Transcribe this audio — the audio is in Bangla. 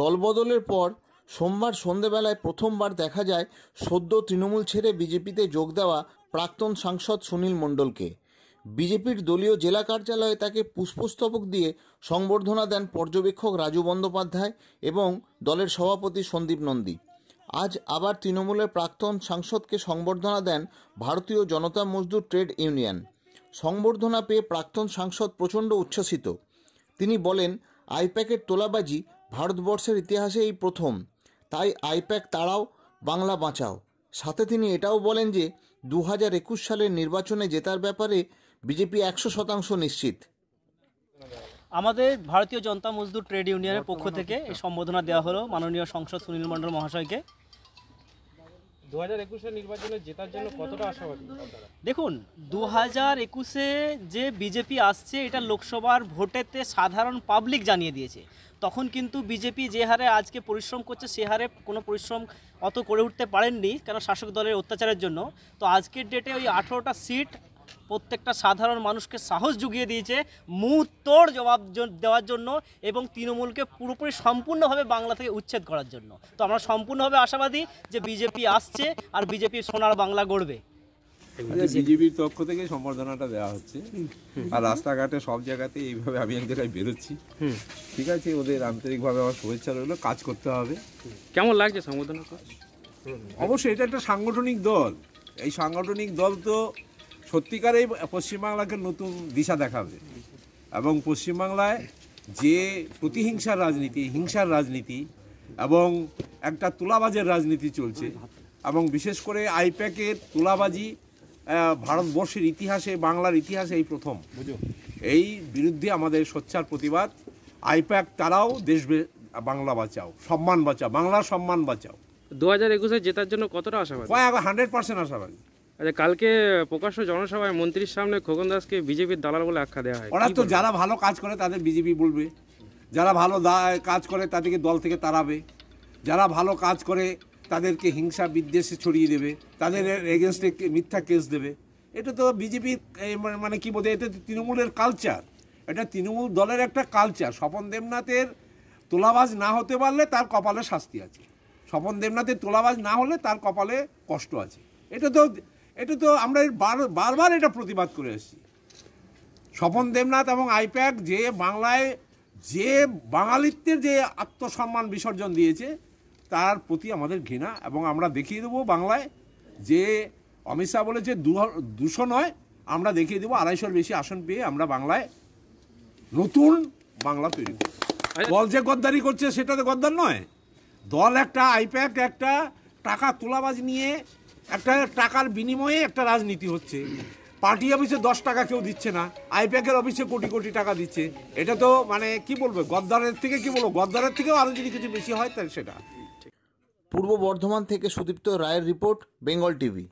দলবদলের পর সোমবার সন্ধেবেলায় প্রথমবার দেখা যায় সদ্য তৃণমূল ছেড়ে বিজেপিতে যোগ দেওয়া প্রাক্তন সাংসদ সুনীল মণ্ডলকে বিজেপির দলীয় জেলা কার্যালয়ে তাকে পুষ্পস্তবক দিয়ে সংবর্ধনা দেন পর্যবেক্ষক রাজু বন্দ্যোপাধ্যায় এবং দলের সভাপতি সন্দীপ নন্দী আজ আবার তৃণমূলের প্রাক্তন সাংসদকে সংবর্ধনা দেন ভারতীয় জনতা মজদুর ট্রেড ইউনিয়ন সংবর্ধনা পেয়ে প্রাক্তন সাংসদ প্রচণ্ড উচ্ছ্বসিত তিনি বলেন আইপ্যাকের তোলাবাজি ভারতবর্ষের ইতিহাসে এই প্রথম তাই আইপ্যাক তাড়াও বাংলা বাঁচাও সাথে তিনি এটাও বলেন যে দু হাজার একুশ সালের নির্বাচনে জেতার ব্যাপারে বিজেপি একশো শতাংশ নিশ্চিত আমাদের ভারতীয় জনতা মজদুর ট্রেড ইউনিয়নের পক্ষ থেকে এই সম্বোধনা দেওয়া হলো মাননীয় সংসদ সুনীল মণ্ডল মহাশয়কে দু হাজার জেতার জন্য কতটা দেখুন দু হাজার একুশে যে বিজেপি আসছে এটা লোকসভার ভোটেতে সাধারণ পাবলিক জানিয়ে দিয়েছে তখন কিন্তু বিজেপি যে হারে আজকে পরিশ্রম করছে সে হারে কোনো পরিশ্রম অত করে উঠতে পারেননি কেন শাসক দলের অত্যাচারের জন্য তো আজকের ডেটে ওই আঠেরোটা সিট প্রত্যেকটা সাধারণ মানুষকে সাহস জুগিয়ে দিয়েছে মুহূর্তর জবাব দেওয়ার জন্য এবং তৃণমূলকে পুরোপুরি সম্পূর্ণভাবে বাংলা থেকে উচ্ছেদ করার জন্য তো আমরা সম্পূর্ণভাবে আশাবাদী যে বিজেপি আসছে আর বিজেপি সোনার বাংলা গড়বে আচ্ছা, বিজেপির পক্ষ থেকে সম্বর্ধনাটা দেওয়া হচ্ছে আর রাস্তাঘাটে সব জায়গাতে এইভাবে আমি এক জায়গায় বেরোচ্ছি ঠিক আছে ওদের আন্তরিকভাবে আমার শুভেচ্ছা রইলো কাজ করতে হবে কেমন লাগছে সম্বর্ধনা অবশ্যই এটা একটা সাংগঠনিক দল এই সাংগঠনিক দল তো সত্যিকারেই পশ্চিমবাংলাকে নতুন দিশা দেখাবে এবং পশ্চিমবাংলায় যে প্রতিহিংসার রাজনীতি হিংসার রাজনীতি এবং একটা তুলাবাজের রাজনীতি চলছে এবং বিশেষ করে আইপ্যাকের তুলাবাজি ভারতবর্ষের ইতিহাসে বাংলার ইতিহাসে এই প্রথম এই বিরুদ্ধে আমাদের সোচ্চার প্রতিবাদ আইপ্যাক তারাও দেশ বাংলা বাঁচাও সম্মান বাঁচাও বাংলার সম্মান বাঁচাও দু হাজার একুশে জেতার জন্য কতটা আশাবাদী হান্ড্রেড পার্সেন্ট আশাবাদী আচ্ছা কালকে প্রকাশ্য জনসভায় মন্ত্রীর সামনে খোকন দাসকে বিজেপির দালাল বলে আখ্যা দেওয়া হয় ওরা তো যারা ভালো কাজ করে তাদের বিজেপি বলবে যারা ভালো কাজ করে তাদেরকে দল থেকে তাড়াবে যারা ভালো কাজ করে তাদেরকে হিংসা বিদ্বেষে ছড়িয়ে দেবে তাদের এগেনস্টে মিথ্যা কেস দেবে এটা তো বিজেপির মানে কি বলতে এটা তৃণমূলের কালচার এটা তৃণমূল দলের একটা কালচার স্বপন দেবনাথের তোলাবাজ না হতে পারলে তার কপালে শাস্তি আছে স্বপন দেবনাথের তোলাবাজ না হলে তার কপালে কষ্ট আছে এটা তো এটা তো আমরা বারবার এটা প্রতিবাদ করে এসেছি স্বপন দেবনাথ এবং আইপ্যাক যে বাংলায় যে বাঙালিত্বের যে আত্মসম্মান বিসর্জন দিয়েছে তার প্রতি আমাদের ঘৃণা এবং আমরা দেখিয়ে দেবো বাংলায় যে অমিত শাহ বলেছে দুশো নয় আমরা দেখিয়ে দেবো আড়াইশোর বেশি আসন পেয়ে আমরা বাংলায় নতুন বাংলা তৈরি করি আচ্ছা। দল যে গদ্দারি করছে সেটা তো গদ্দার নয় দল একটা আইপ্যাক একটা টাকা তোলাবাজ নিয়ে একটা টাকার বিনিময়ে একটা রাজনীতি হচ্ছে পার্টি অফিসে দশ টাকা কেউ দিচ্ছে না আইপ্যাকের অফিসে কোটি কোটি টাকা দিচ্ছে এটা তো মানে কি বলবে গদ্দারের থেকে কি বলবো গদ্দারের থেকেও আরও যদি কিছু বেশি হয় তাহলে সেটা পূর্ব বর্ধমান থেকে সুদীপ্ত রায়ের রিপোর্ট বেঙ্গল টিভি